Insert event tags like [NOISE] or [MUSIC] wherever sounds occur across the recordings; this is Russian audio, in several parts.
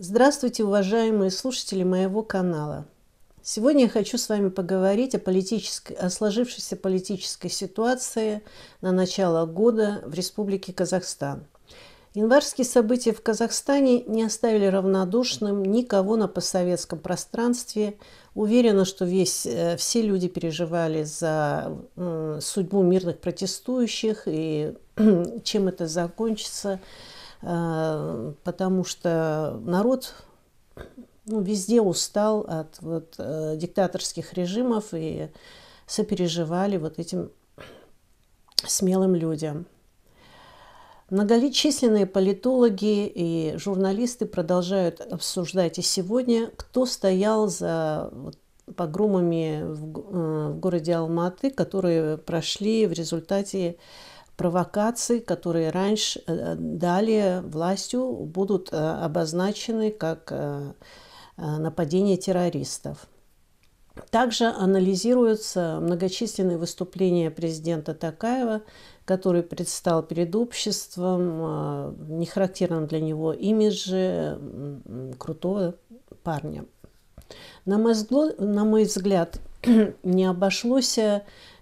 Здравствуйте, уважаемые слушатели моего канала. Сегодня я хочу с вами поговорить о, политической, о сложившейся политической ситуации на начало года в Республике Казахстан. Январские события в Казахстане не оставили равнодушным никого на постсоветском пространстве. Уверена, что весь, э, все люди переживали за судьбу мирных протестующих и [CLEARS THROAT] чем это закончится – Э, потому что народ ну, везде устал от вот, э, диктаторских режимов и сопереживали вот этим смелым людям. Многочисленные политологи и журналисты продолжают обсуждать и сегодня, кто стоял за погромами в, э, в городе Алматы, которые прошли в результате провокаций, которые раньше э, далее властью будут э, обозначены как э, нападение террористов. Также анализируются многочисленные выступления президента Такаева, который предстал перед обществом в нехарактерном для него имидже крутого парня. На мой взгляд, [CLEARS THROAT] не обошлось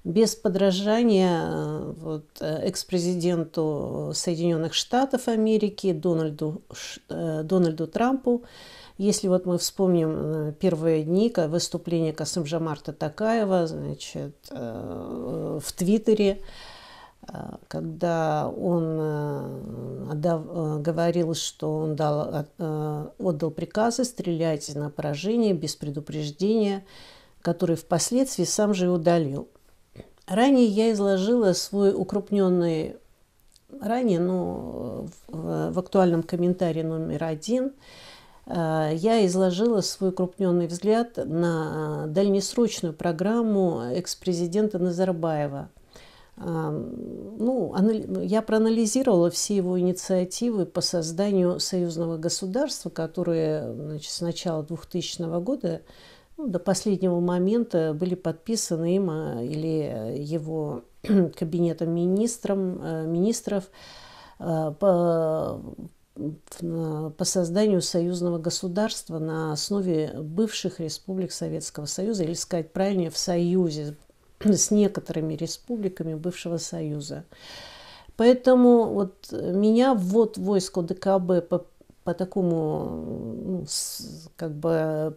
без подражания э, вот, э, экс-президенту Соединенных Штатов Америки Дональду, э, Дональду Трампу. Если вот мы вспомним первые дни выступления Касымжа Марта Такаева значит, в Твиттере, когда он отдав, говорил, что он дал, отдал приказы стрелять на поражение без предупреждения, который впоследствии сам же и удалил. Ранее я изложила свой укрупненный, ранее, но ну, в, в актуальном комментарии номер один, э, я изложила свой укрупненный взгляд на дальнесрочную программу экс-президента Назарбаева э, – ну, я проанализировала все его инициативы по созданию союзного государства, которые значит, с начала 2000 года ну, до последнего момента были подписаны им а, или э, его [CLEARS THROAT] кабинетом министром, э, министров э, по, по созданию союзного государства на основе бывших республик Советского Союза, или сказать правильнее, в союзе с некоторыми республиками бывшего союза. Поэтому вот меня ввод войск ДКБ по, по такому ну, с, как бы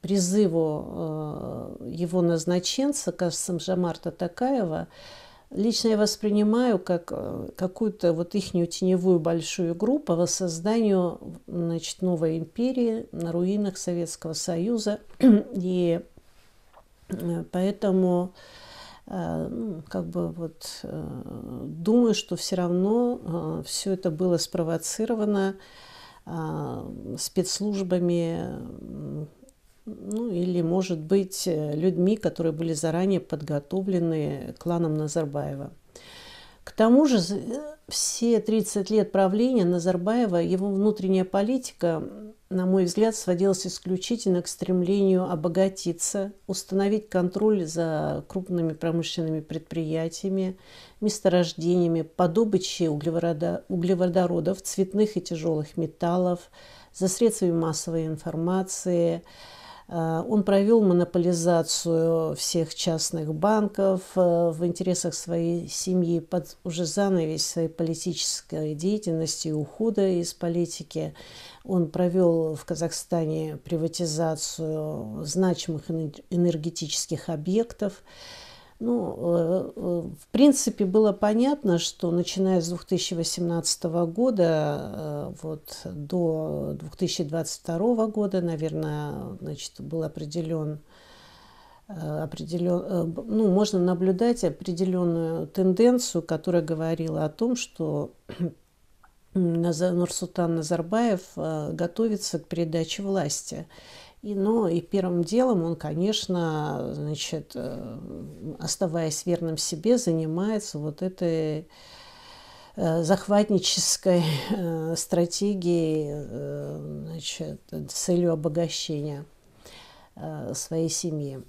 призыву э, его назначенца, кажется, Жамарта Такаева, лично я воспринимаю как э, какую-то вот ихнюю теневую большую группу по воссозданию значит, новой империи на руинах Советского Союза. [CLEARS THROAT] И э, поэтому ну, как бы вот думаю, что все равно все это было спровоцировано спецслужбами ну или, может быть, э, людьми, которые были заранее подготовлены кланом Назарбаева. К тому же э, все 30 лет правления Назарбаева, его внутренняя политика, на мой взгляд, сводилась исключительно к стремлению обогатиться, установить контроль за крупными промышленными предприятиями, месторождениями, по добыче углеводородов, цветных и тяжелых металлов, за средствами массовой информации – Э, он провел монополизацию всех частных банков э, в интересах своей семьи под уже занавес своей политической деятельности и ухода из политики. Он провел в Казахстане приватизацию значимых энергетических объектов. Ну, э, э, в принципе, было понятно, что начиная с 2018 года э, вот, до 2022 года, наверное, значит, был определен, определен, ну, можно наблюдать определенную тенденцию, которая говорила о том, что [CLEARS THROAT] Нурсултан Назарбаев готовится к передаче власти. И, ну и первым делом он, конечно, значит, э, оставаясь верным себе, занимается вот этой э, захватнической э, стратегией, значит, целью обогащения своей семьи.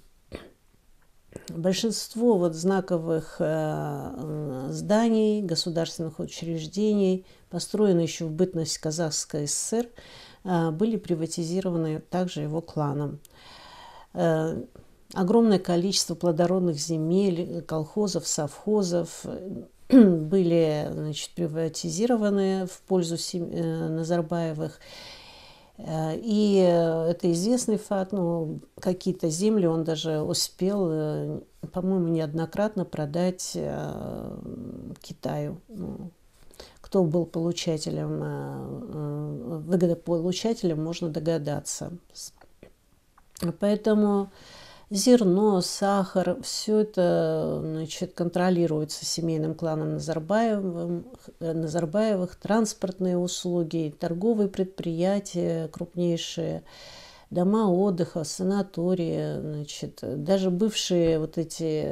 Большинство вот знаковых зданий, государственных учреждений построено еще в бытность Казахской ССР, Э, были приватизированы также его кланом. Э, огромное количество плодородных земель, колхозов, совхозов э, [CLEARS THROAT] были значит, приватизированы в пользу Назарбаевых. И это известный факт, но какие-то земли он даже успел, по-моему, неоднократно продать Китаю. Ну, кто был получателем, э, э, выгодополучателем, можно догадаться. Поэтому зерно, сахар, все это значит, контролируется семейным кланом Назарбаевым, э, Назарбаевых, транспортные услуги, торговые предприятия крупнейшие, дома отдыха, санатории, значит, даже бывшие вот эти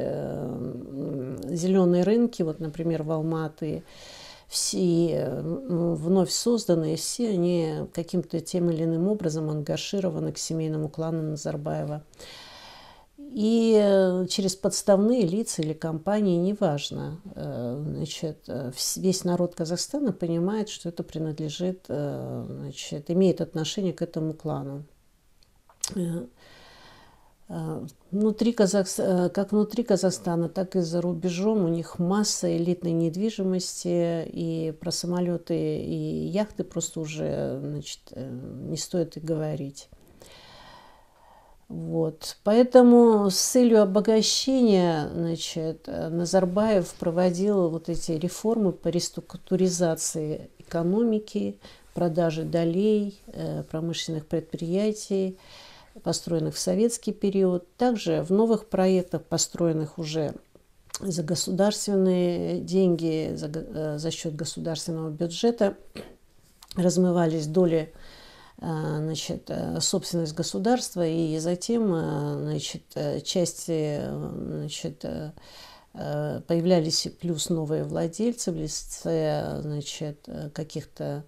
зеленые рынки, вот, например, в Алматы, все э, вновь созданы все они каким-то тем или иным образом ангажированы к семейному клану Назарбаева. И э, через подставные лица или компании, неважно, э, значит, весь народ Казахстана понимает, что это принадлежит, значит, имеет отношение к этому клану. Внутри Казахс... Э, как внутри Казахстана, так и за рубежом у них масса элитной недвижимости, и про самолеты и яхты просто уже значит, э, не стоит и говорить. Вот. Поэтому с целью обогащения значит, Назарбаев проводил вот эти реформы по реструктуризации экономики, продажи долей, э, промышленных предприятий, построенных в советский период, также в новых проектах, построенных уже за государственные деньги, за, э, за счет государственного бюджета размывались доли э, значит, э, собственность государства, и затем значит, части значит, появлялись плюс новые владельцы в лице значит, каких-то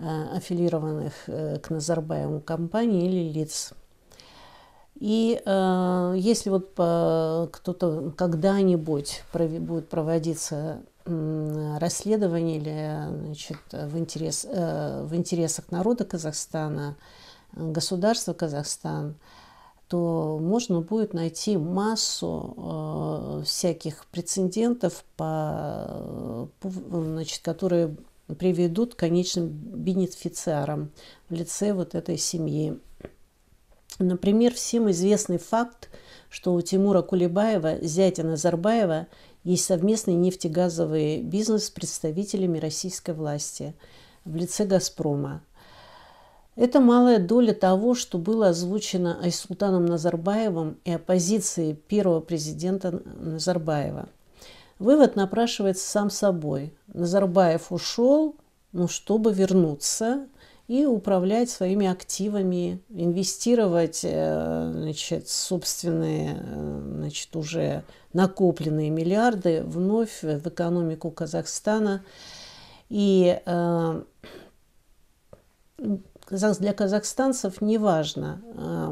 Э, аффилированных э, к Назарбаеву компаний или лиц. И э, если вот кто-то когда-нибудь прови- будет проводиться э, расследование или значит, в, интерес, э, в интересах народа Казахстана, государства Казахстан, то можно будет найти массу э, всяких прецедентов, по, э, по, значит, которые приведут к конечным бенефициарам в лице вот этой семьи. Например, всем известный факт, что у Тимура Кулебаева, зятя Назарбаева, есть совместный нефтегазовый бизнес с представителями российской власти в лице «Газпрома». Это малая доля того, что было озвучено Айсултаном Назарбаевым и оппозицией первого президента Назарбаева – Вывод напрашивается сам собой. Назарбаев ушел, ну, чтобы вернуться и управлять своими активами, инвестировать э, значит, собственные э, значит, уже накопленные миллиарды вновь в экономику Казахстана. И э, для казахстанцев неважно,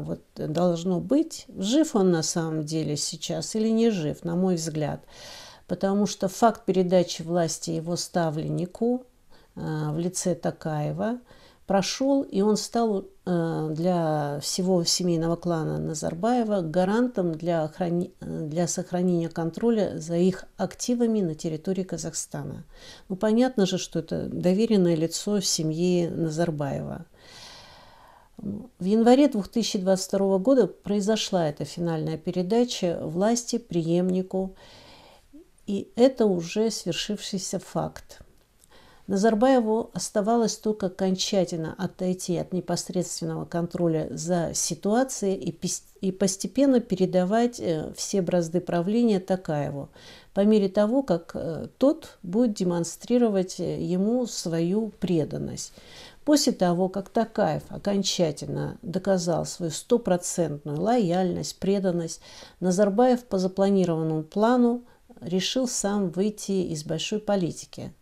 вот должно быть, жив он на самом деле сейчас или не жив, на мой взгляд потому что факт передачи власти его ставленнику э, в лице Такаева прошел, и он стал э, для всего семейного клана Назарбаева гарантом для, охрани... для сохранения контроля за их активами на территории Казахстана. Ну, понятно же, что это доверенное лицо семьи Назарбаева. В январе 2022 года произошла эта финальная передача власти преемнику и это уже свершившийся факт. Назарбаеву оставалось только окончательно отойти от непосредственного контроля за ситуацией и, постепенно передавать э, все бразды правления Такаеву, по мере того, как э, тот будет демонстрировать э, ему свою преданность. После того, как Такаев окончательно доказал свою стопроцентную лояльность, преданность, Назарбаев по запланированному плану – решил сам выйти из большой политики.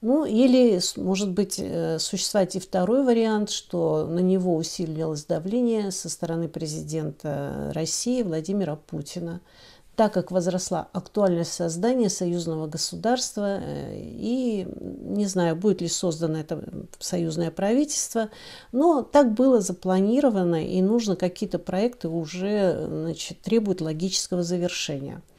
Ну, или, может быть, э, существовать и второй вариант, что на него усилилось давление со стороны президента России Владимира Путина, так как возросла актуальность создания союзного государства, э, и не знаю, будет ли создано это союзное правительство, но так было запланировано, и нужно какие-то проекты уже значит, требуют логического завершения –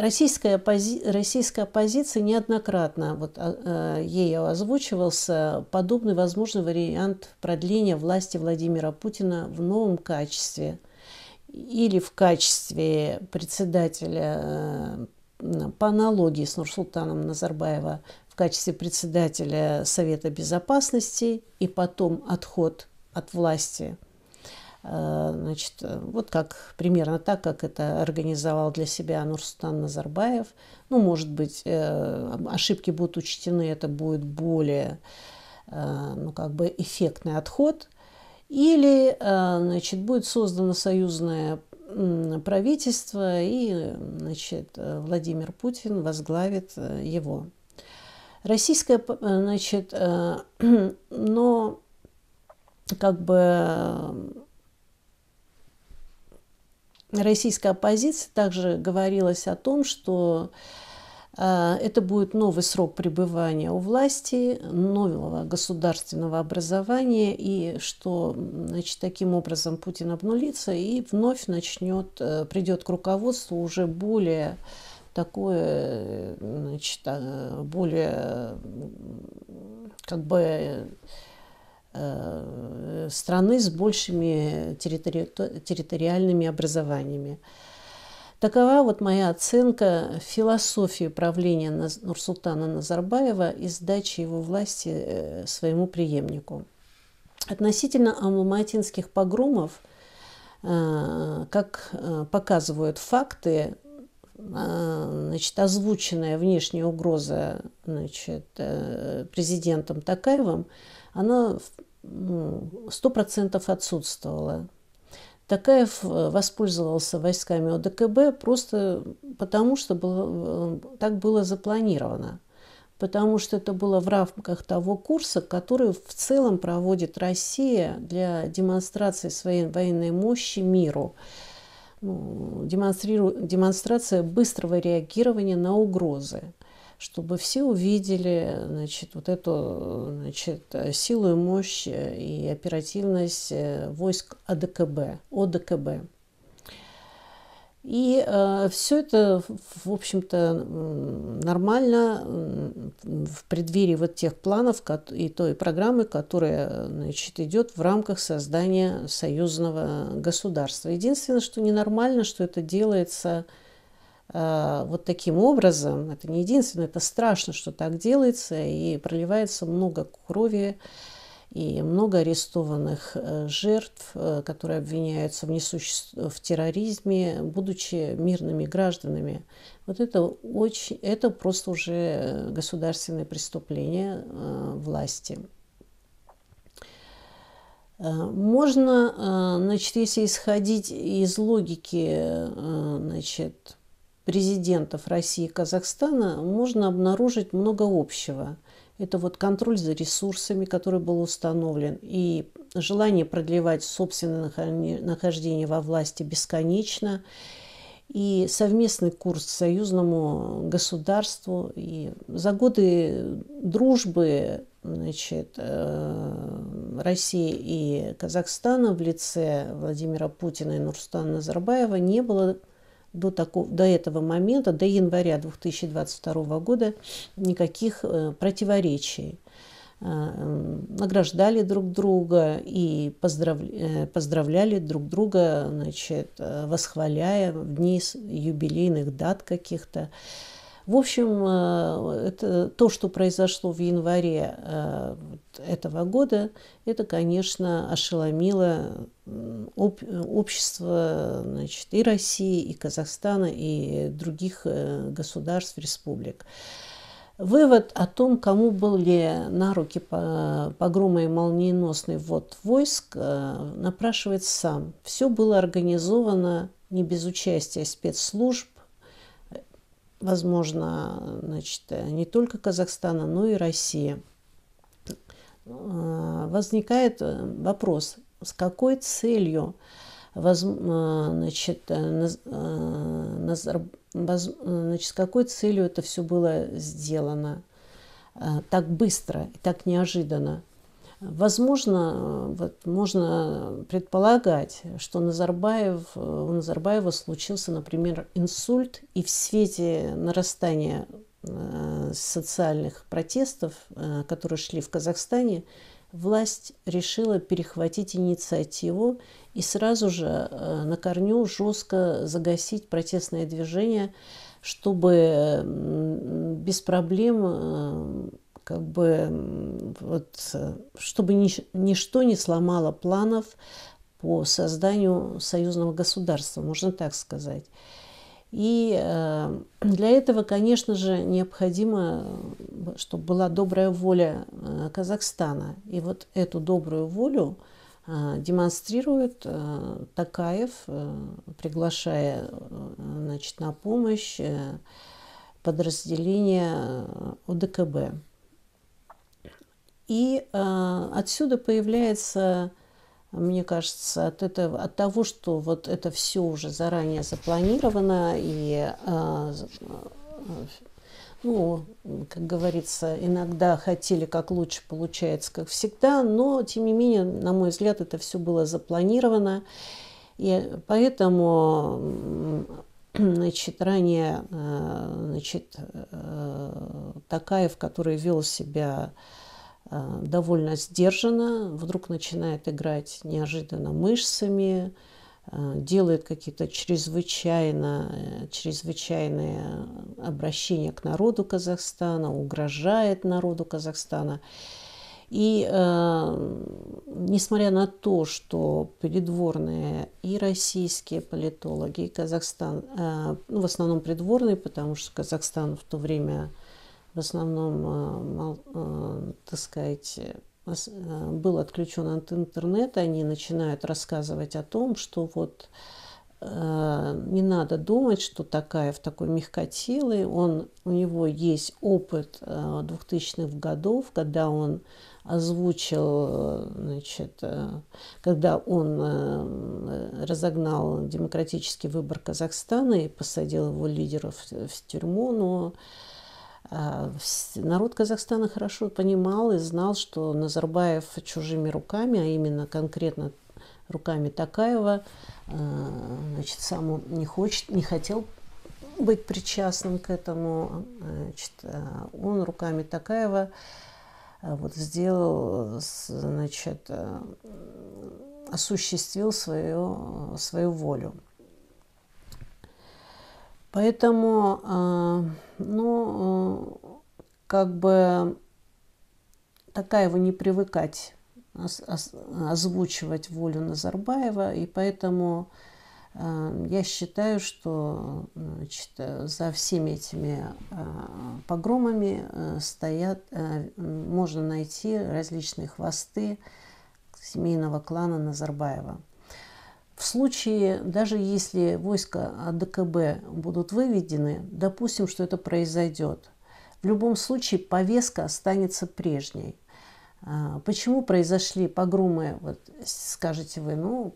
Российская, оппози... российская оппозиция неоднократно вот, а, э, ей озвучивался подобный возможный вариант продления власти Владимира Путина в новом качестве или в качестве председателя э, по аналогии с Нурсултаном Назарбаева в качестве председателя Совета Безопасности и потом отход от власти – Э, значит, э, вот как примерно так, как это организовал для себя Нурсултан Назарбаев. Ну, может быть, э, ошибки будут учтены, это будет более ну, как бы эффектный отход. Или значит, будет создано союзное правительство, и значит, Владимир Путин возглавит его. Российская, значит, [CLEARS THROAT] но как бы российская оппозиция также говорилось о том, что э, это будет новый срок пребывания у власти, нового государственного образования, и что значит, таким образом Путин обнулится и вновь начнет, э, придет к руководству уже более такое, значит, э, более как бы Э, страны с большими территори... территориальными образованиями. Такова вот моя оценка философии правления Нурсултана Назарбаева и сдачи его власти э, своему преемнику. Относительно алматинских погромов, э, как показывают факты, значит, озвученная внешняя угроза значит, президентом Такаевым – она ну, сто процентов отсутствовала. Такаев э, воспользовался войсками ОДКБ просто потому, что было, э, так было запланировано, потому что это было в рамках того курса, который в целом проводит Россия для демонстрации своей военной мощи миру. Ну, демонстриру... Демонстрация быстрого реагирования на угрозы чтобы все увидели значит, вот эту значит, силу и мощь э, и оперативность э, войск АДКБ, ОДКБ. И э, все это, в общем-то, нормально в преддверии вот тех планов и той программы, которая значит, идет в рамках создания союзного государства. Единственное, что ненормально, что это делается э, Э, вот таким образом. Это не единственное, это страшно, что так делается, и проливается много крови и много арестованных э, жертв, э, которые обвиняются в, несуще... в терроризме, будучи мирными гражданами. Вот это, очень... это просто уже государственное преступление власти. Можно, значит, если исходить из логики, значит, президентов России и Казахстана можно обнаружить много общего. Это вот контроль за ресурсами, который был установлен, и желание продлевать собственное нахождение во власти бесконечно, и совместный курс к союзному государству. И за годы дружбы значит, э, России и Казахстана в лице Владимира Путина и Нурсултана Назарбаева не было до, такого, до этого момента, до января 2022 года, никаких э, противоречий. Э, награждали друг друга и поздравляли, э, поздравляли друг друга, значит, восхваляя в дни юбилейных дат каких-то. В общем, э, это, то, что произошло в январе э, этого года, это, конечно, ошеломило об, общество значит, и России, и Казахстана, и других э, государств, республик. Вывод о том, кому были на руки погромы и молниеносный ввод войск, напрашивает сам. Все было организовано не без участия спецслужб, возможно, значит, не только Казахстана, но и России. Э, возникает э, вопрос, с какой целью э, значит, значит, с какой целью это все было сделано так быстро и так неожиданно. Возможно, э, вот можно предполагать, что Назарбаев, э, у Назарбаева случился, например, инсульт, и в свете нарастания э, социальных протестов, которые шли в Казахстане, власть решила перехватить инициативу и сразу же на корню жестко загасить протестное движение, чтобы без проблем как бы вот, чтобы нич- ничто не сломало планов по созданию союзного государства, можно так сказать. И э, для этого, конечно же, необходимо, чтобы была добрая воля э, Казахстана. И вот эту добрую волю э, демонстрирует Такаев, приглашая значит, на помощь подразделения ОДКБ. И э, отсюда появляется, мне кажется, от, этого, от того, что вот это все уже заранее запланировано и э, ну, как говорится, иногда хотели как лучше получается, как всегда, но, тем не менее, на мой взгляд, это все было запланировано, и поэтому, значит, ранее, значит, э, Такаев, который вел себя Э, довольно сдержанно, вдруг начинает играть неожиданно мышцами, э, делает какие-то чрезвычайно, э, чрезвычайные обращения к народу Казахстана, угрожает народу Казахстана. И э, несмотря на то, что придворные и российские политологи, и Казахстан, э, ну, в основном придворные, потому что Казахстан в то время в основном, э, э, так сказать, э, был отключен от интернета, они начинают рассказывать о том, что вот не надо думать, что такая в такой мягкотилый. Он, у него есть опыт 2000-х годов, когда он озвучил, значит, когда он разогнал демократический выбор Казахстана и посадил его лидеров в тюрьму, но а, народ Казахстана хорошо понимал и знал, что Назарбаев чужими руками, а именно конкретно руками Такаева, а, значит, сам не, хочет, не хотел быть причастным к этому. А, значит, он руками Такаева вот сделал, значит, осуществил свою, свою волю. Поэтому, э, ну, э, как бы такая его не привыкать озвучивать волю Назарбаева, и поэтому э, я считаю, что значит, за всеми этими погромами стоят, можно найти различные хвосты семейного клана Назарбаева. В случае, даже если войска а ДКБ будут выведены, допустим, что это произойдет, в любом случае повестка останется прежней. А, почему произошли погромы, вот скажете вы, ну,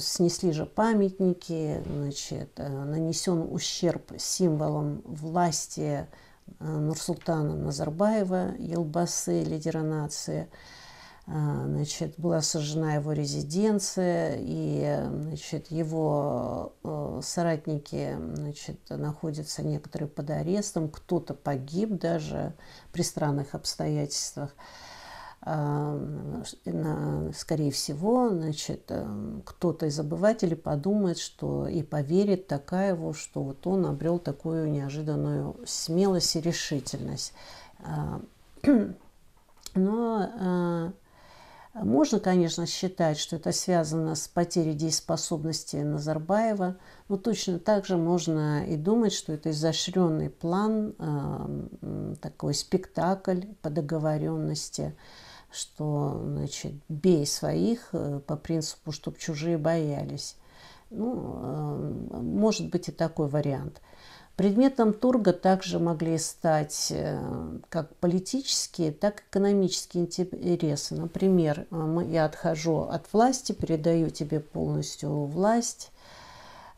снесли же памятники, значит, э, нанесен ущерб символам власти э, Нурсултана Назарбаева, Елбасы, лидера нации – а, значит, была сожжена его резиденция, и значит, его э, соратники значит, находятся некоторые под арестом, кто-то погиб даже при странных обстоятельствах. А, скорее всего, значит, эм, кто-то из обывателей подумает, что и поверит такая его, что вот он обрел такую неожиданную смелость и решительность. А, [CLEARS THROAT] но можно, конечно, считать, что это связано с потерей дееспособности Назарбаева, но точно так же можно и думать, что это изощренный план, а, такой спектакль по договоренности, что, значит, бей своих э, по принципу, чтобы чужие боялись. Ну, а, может быть и такой вариант. Предметом торга также могли стать э, как политические, так и экономические интересы. Например, э, я отхожу от власти, передаю тебе полностью власть,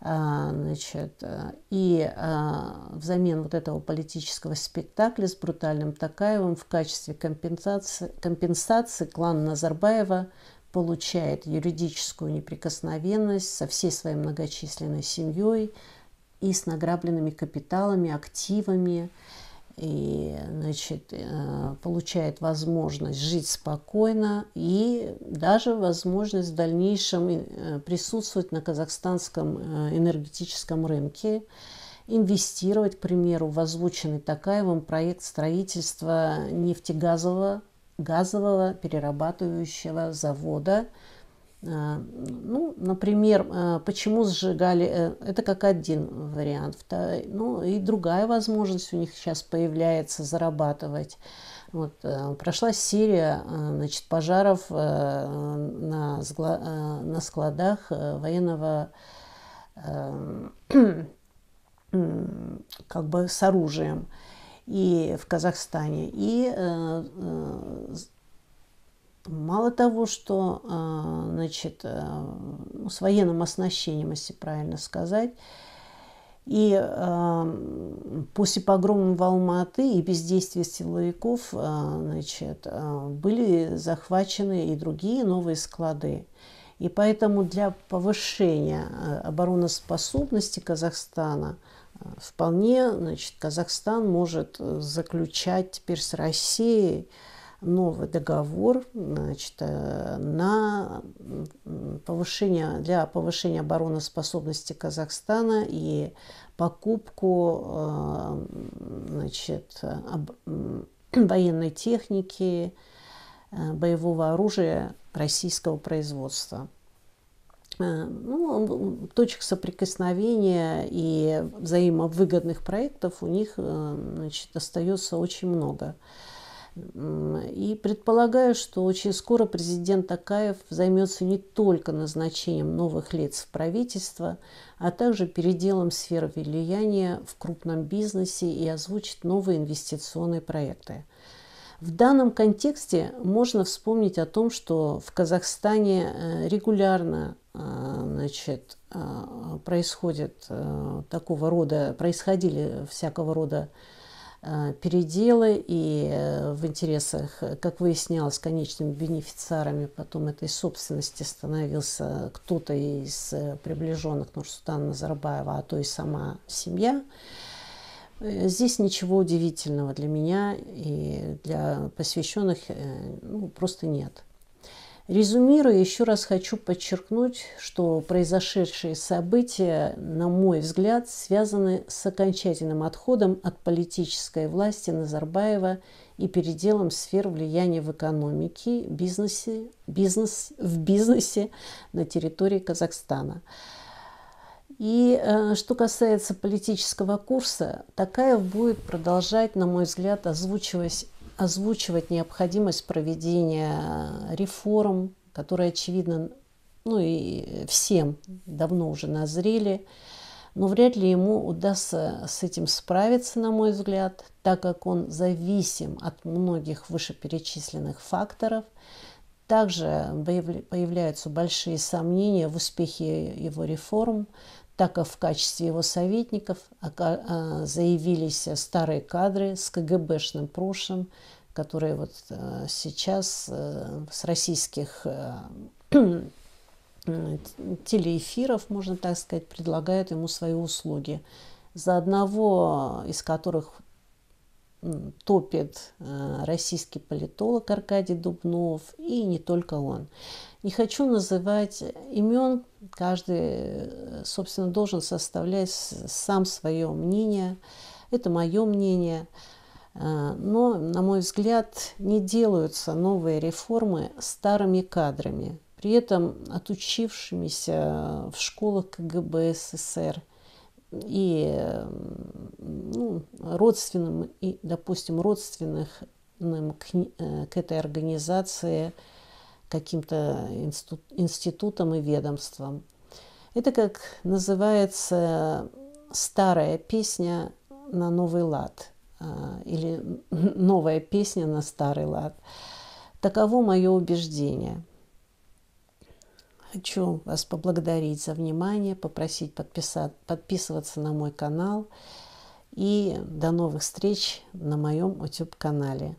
э, значит, и взамен вот этого политического спектакля с брутальным Такаевым в качестве компенсации, компенсации клан Назарбаева получает юридическую неприкосновенность со всей своей многочисленной семьей, и с награбленными капиталами, активами, и значит, э, получает возможность жить спокойно и даже возможность в дальнейшем э, присутствовать на казахстанском э, энергетическом рынке, инвестировать, к примеру, в озвученный Такаевым проект строительства нефтегазового газового перерабатывающего завода – Э, ну, например, э, почему сжигали, э, это как один вариант. Ну, и другая возможность у них сейчас появляется зарабатывать. Вот, прошла серия значит, пожаров на, на складах военного [CLEARS THROAT] как бы с оружием и в Казахстане. И Мало того, что а, значит, э, ну, с военным оснащением, если правильно сказать, и э, после погрома в Алматы и бездействия силовиков э, значит, э, были захвачены и другие новые склады. И поэтому для повышения обороноспособности Казахстана вполне значит, Казахстан может э, заключать теперь с Россией новый договор значит, э, на повышение, для повышения обороноспособности Казахстана и покупку э, значит, [CLEARS THROAT] военной техники, э, боевого оружия российского производства. Ну, точек соприкосновения и взаимовыгодных проектов у них значит, остается очень много. И предполагаю, что очень скоро президент Такаев займется не только назначением новых лиц в правительство, а также переделом сфер влияния в крупном бизнесе и озвучит новые инвестиционные проекты. В данном контексте можно вспомнить о том, что в Казахстане э, регулярно э, значит, э, происходит такого рода, происходили всякого рода Э, переделы и э, в интересах, как выяснялось, конечными бенефициарами потом этой собственности становился кто-то из э, приближенных Нурсултана Назарбаева, а то и сама семья. Здесь ничего удивительного для меня и для посвященных ну, просто нет. Резюмируя, еще раз хочу подчеркнуть, что произошедшие события, на мой взгляд, связаны с окончательным отходом от политической власти Назарбаева и переделом сфер влияния в экономике, бизнесе, бизнес, в бизнесе на территории Казахстана. И э, что касается политического курса, такая будет продолжать, на мой взгляд, озвучиваясь озвучивать необходимость проведения реформ, которые, очевидно, ну и всем давно уже назрели, но вряд ли ему удастся с этим справиться, на мой взгляд, так как он зависим от многих вышеперечисленных факторов. Также появляются большие сомнения в успехе его реформ, так как в качестве его советников а, заявились старые кадры с КГБшным прошлым, которые вот а, сейчас э, с российских э, [CLEARS THROAT] телеэфиров, можно так сказать, предлагают ему свои услуги. За одного из которых топит э, российский политолог Аркадий Дубнов, и не только он. Не хочу называть имен, каждый, э, собственно, должен составлять сам свое мнение. Это мое мнение. Э, но, на мой взгляд, не делаются новые реформы старыми кадрами, при этом отучившимися в школах КГБ СССР – и ну, родственным, и, допустим, родственных к, э, к этой организации каким-то институтам и ведомствам. Это, как называется, старая песня на новый лад а, или новая песня на старый лад. Таково мое убеждение – Хочу вас поблагодарить за внимание, попросить подписываться на мой канал. И до новых встреч на моем YouTube-канале.